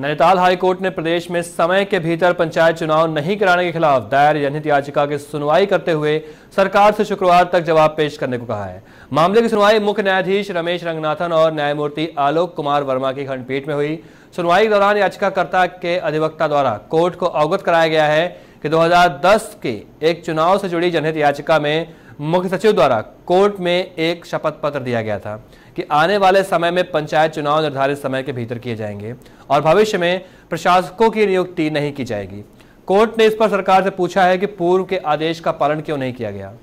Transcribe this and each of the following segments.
Nainital high court ने प्रदेश में समय के भीतर पंचायत चुनाव नहीं कराने के खिलाफ दायर जनहित याचिका की सुनवाई करते हुए सरकार से शुक्रवार तक जवाब पेश करने को कहा है मामले की सुनवाई मुख्य न्यायाधीश रमेश रंगनाथन और न्यायमूर्ति आलोक कुमार वर्मा की खंडपीठ में हुई सुनवाई के दौरान याचिकाकर्ता के अधिवक्ता द्वारा कोर्ट को अवगत कराया गया है कि दो के एक चुनाव से जुड़ी जनहित याचिका में मुख्य सचिव द्वारा कोर्ट में एक शपथ पत्र दिया गया था कि आने वाले समय में पंचायत चुनाव निर्धारित समय के भीतर किए जाएंगे और भविष्य में प्रशासकों की नियुक्ति नहीं की जाएगी कोर्ट ने इस पर सरकार से पूछा है कि पूर्व के आदेश का पालन क्यों नहीं किया गया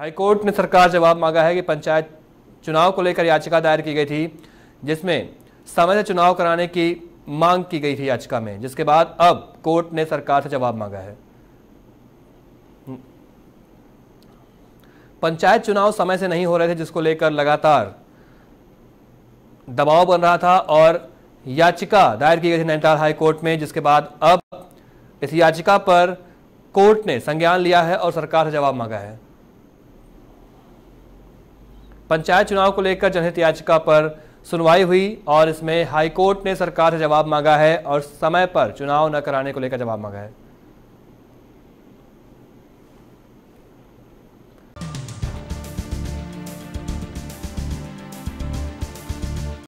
हाईकोर्ट ने सरकार जवाब मांगा है कि पंचायत चुनाव को लेकर याचिका दायर की गई थी जिसमें समय से चुनाव कराने की मांग की गई थी याचिका में जिसके बाद अब कोर्ट ने सरकार से जवाब मांगा है पंचायत चुनाव समय से नहीं हो रहे थे जिसको लेकर लगातार दबाव बन रहा था और याचिका दायर की गई थी नैनीताल हाई कोर्ट में जिसके बाद अब इस याचिका पर कोर्ट ने संज्ञान लिया है और सरकार से जवाब मांगा है पंचायत चुनाव को लेकर जनहित याचिका पर सुनवाई हुई और इसमें हाईकोर्ट ने सरकार से जवाब मांगा है और समय पर चुनाव न कराने को लेकर जवाब मांगा है